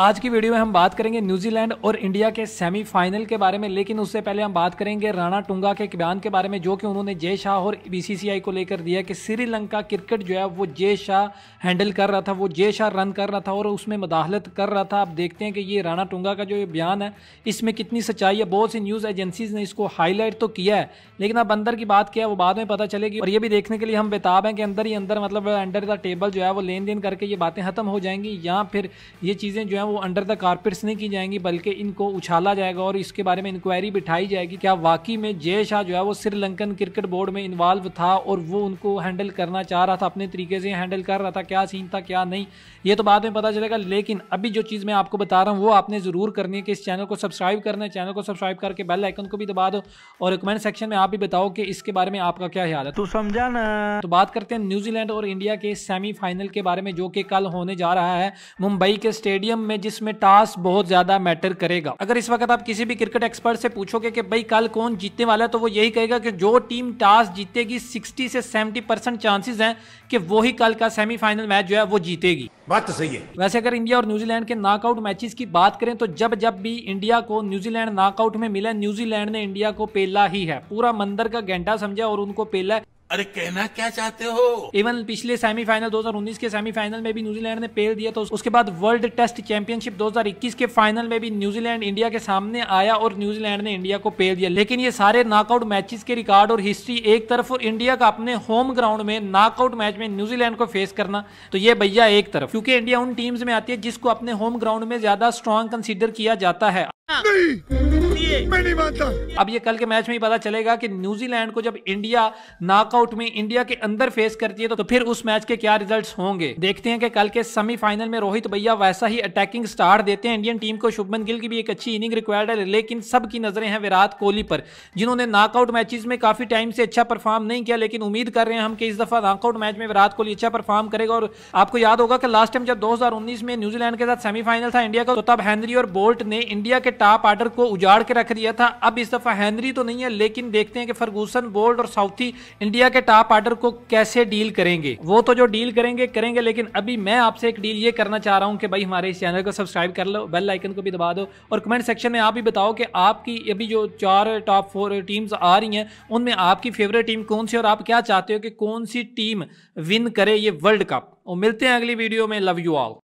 आज की वीडियो में हम बात करेंगे न्यूजीलैंड और इंडिया के सेमीफाइनल के बारे में लेकिन उससे पहले हम बात करेंगे राणा टुंगा के बयान के बारे में जो कि उन्होंने जय शाह और बीसीसीआई को लेकर दिया कि श्रीलंका क्रिकेट जो है वो जय शाह हैंडल कर रहा था वो जय शाह रन कर रहा था और उसमें मदाहलत कर रहा था आप देखते हैं कि ये राणा टुंगा का जो ये बयान है इसमें कितनी सच्चाई है बहुत सी न्यूज़ एजेंसीज ने इसको हाईलाइट तो किया है लेकिन अब अंदर की बात क्या है वो बाद में पता चलेगी और ये भी देखने के लिए हम बेताब हैं कि अंदर ही अंदर मतलब अंडर द टेबल जो है वो लेन देन करके ये बातें खत्म हो जाएंगी या फिर ये चीज़ें जो है वो अंडर द कारपेट्स नहीं की जाएंगी बल्कि इनको उछाला जाएगा और इसके बारे में इंक्वायरी बिठाई जाएगी क्या वाकई में जय शाह जो है वो श्रीलंकन क्रिकेट बोर्ड में इन्वॉल्व था और वो उनको हैंडल करना चाह रहा था अपने तरीके से हैंडल कर रहा था क्या सीन था क्या नहीं ये तो बाद में पता चलेगा लेकिन अभी जो चीज़ मैं आपको बता रहा हूँ वो आपने ज़रूर करनी है कि इस चैनल को सब्सक्राइब करना है चैनल को सब्सक्राइब करके बेल आइकन को भी दबा दो और कमेंट सेक्शन में आप भी बताओ कि इसके बारे में आपका क्या ख्याल है तो समझा ना तो बात करते हैं न्यूजीलैंड और इंडिया के सेमीफाइनल के बारे में जो कि कल होने जा रहा है मुंबई के स्टेडियम में में जिसमें टॉस बहुत ज्यादा मैटर करेगा अगर इस वक्त आप किसी भी क्रिकेट एक्सपर्ट से पूछोगे कि भाई कल कौन जीतने वाला है तो वो यही कहेगा कि जो टीम टॉस जीतेगी 60 से 70 परसेंट चांसेस हैं कि वो ही कल का सेमीफाइनल मैच जो है वो जीतेगी बात तो सही है वैसे अगर इंडिया और न्यूजीलैंड के नॉकआउट मैचेस की बात करें तो जब जब भी इंडिया को न्यूजीलैंड नॉकआउट में मिला न्यूजीलैंड ने इंडिया को पेला ही है पूरा मंदिर का घंटा समझा और उनको पेला अरे कहना क्या चाहते हो इवन पिछले सेमीफाइनल 2019 के सेमीफाइनल में भी न्यूजीलैंड ने पेल दिया तो उसके बाद वर्ल्ड टेस्ट चैंपियनशिप 2021 के फाइनल में भी न्यूजीलैंड इंडिया के सामने आया और न्यूजीलैंड ने इंडिया को पेल दिया लेकिन ये सारे नॉकआउट मैचेस के रिकॉर्ड और हिस्ट्री एक तरफ और इंडिया का अपने होम ग्राउंड में नॉकआउट मैच में न्यूजीलैंड को फेस करना तो ये भैया एक तरफ क्योंकि इंडिया उन टीम्स में आती है जिसको अपने होम ग्राउंड में ज्यादा स्ट्रॉन्ग कंसिडर किया जाता है मैं नहीं मानता अब ये कल के मैच में ही पता चलेगा कि न्यूजीलैंड को जब इंडिया नॉकआउट में इंडिया के अंदर फेस करती है तो, तो फिर उस मैच के क्या रिजल्ट्स होंगे देखते हैं कि कल के सेमीफाइनल में रोहित भैया वैसा ही अटैकिंग स्टार देते हैं इंडियन टीम को शुभमन गिल की भी एक अच्छी इनिंग रिक्वायर्ड है लेकिन सबकी नजरें हैं विराट कोहली पर जिन्होंने नॉकआउट मैचेस में काफी टाइम से अच्छा परफॉर्म नहीं किया लेकिन उम्मीद कर रहे हैं हम कि इस दफा नॉकआउट मैच में विराट कोहली अच्छा परफॉर्म करेगा और आपको याद होगा कि लास्ट टाइम जब उन्नीस में न्यूजीलैंड के साथ सेमीफाइनल था इंडिया का तो तब हैनरी और बोल्ट ने इंडिया के टॉप ऑर्डर को उजाड़ के रख दिया था अब इस दफ़ा हैनरी तो नहीं है लेकिन देखते हैं कि फर्गूसन बोल्ड और साउथी इंडिया के टॉप आर्डर को कैसे डील करेंगे वो तो जो डील करेंगे करेंगे लेकिन अभी मैं आपसे एक डील ये करना चाह रहा हूँ कि भाई हमारे इस चैनल को सब्सक्राइब कर लो बेल आइकन को भी दबा दो और कमेंट सेक्शन में आप भी बताओ कि आपकी अभी जो चार टॉप फोर टीम्स आ रही हैं उनमें आपकी फेवरेट टीम कौन सी और आप क्या चाहते हो कि कौन सी टीम विन करे ये वर्ल्ड कप और मिलते हैं अगली वीडियो में लव यू ऑल